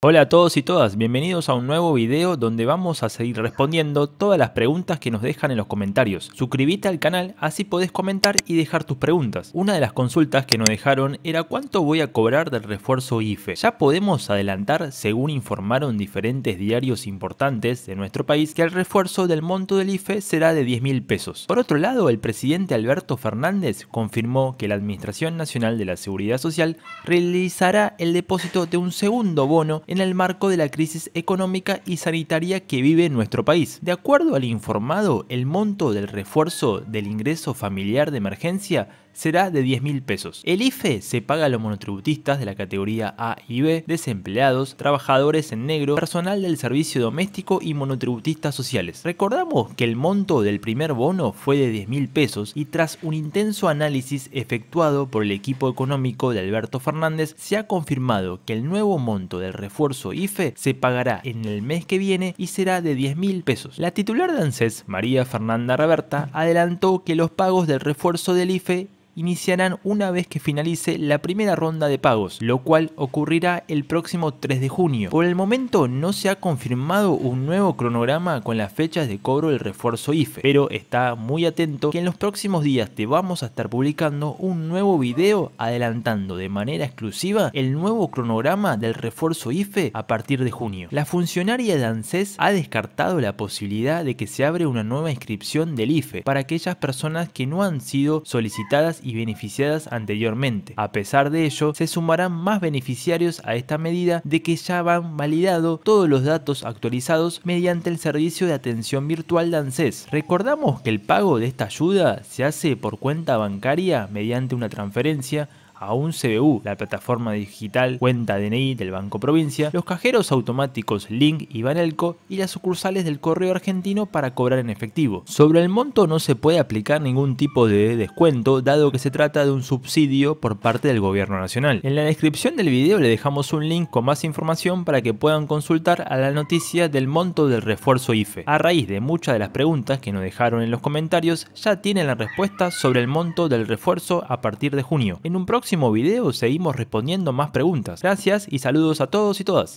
Hola a todos y todas, bienvenidos a un nuevo video donde vamos a seguir respondiendo todas las preguntas que nos dejan en los comentarios. Suscríbete al canal, así podés comentar y dejar tus preguntas. Una de las consultas que nos dejaron era cuánto voy a cobrar del refuerzo IFE. Ya podemos adelantar, según informaron diferentes diarios importantes de nuestro país, que el refuerzo del monto del IFE será de 10 mil pesos. Por otro lado, el presidente Alberto Fernández confirmó que la Administración Nacional de la Seguridad Social realizará el depósito de un segundo bono en el marco de la crisis económica y sanitaria que vive nuestro país. De acuerdo al informado, el monto del refuerzo del ingreso familiar de emergencia será de 10 mil pesos. El IFE se paga a los monotributistas de la categoría A y B, desempleados, trabajadores en negro, personal del servicio doméstico y monotributistas sociales. Recordamos que el monto del primer bono fue de 10 mil pesos y tras un intenso análisis efectuado por el equipo económico de Alberto Fernández, se ha confirmado que el nuevo monto del refuerzo refuerzo IFE se pagará en el mes que viene y será de 10 mil pesos. La titular de ANSES, María Fernanda Roberta, adelantó que los pagos del refuerzo del IFE iniciarán una vez que finalice la primera ronda de pagos, lo cual ocurrirá el próximo 3 de junio. Por el momento no se ha confirmado un nuevo cronograma con las fechas de cobro del refuerzo IFE, pero está muy atento que en los próximos días te vamos a estar publicando un nuevo video adelantando de manera exclusiva el nuevo cronograma del refuerzo IFE a partir de junio. La funcionaria de ANSES ha descartado la posibilidad de que se abre una nueva inscripción del IFE para aquellas personas que no han sido solicitadas y beneficiadas anteriormente. A pesar de ello, se sumarán más beneficiarios a esta medida de que ya van validado todos los datos actualizados mediante el servicio de atención virtual de ANSES. Recordamos que el pago de esta ayuda se hace por cuenta bancaria mediante una transferencia a un CBU, la plataforma digital cuenta DNI del Banco Provincia, los cajeros automáticos Link y Banelco y las sucursales del Correo Argentino para cobrar en efectivo. Sobre el monto no se puede aplicar ningún tipo de descuento dado que se trata de un subsidio por parte del gobierno nacional. En la descripción del video le dejamos un link con más información para que puedan consultar a la noticia del monto del refuerzo IFE. A raíz de muchas de las preguntas que nos dejaron en los comentarios ya tienen la respuesta sobre el monto del refuerzo a partir de junio. En un próximo video seguimos respondiendo más preguntas. Gracias y saludos a todos y todas.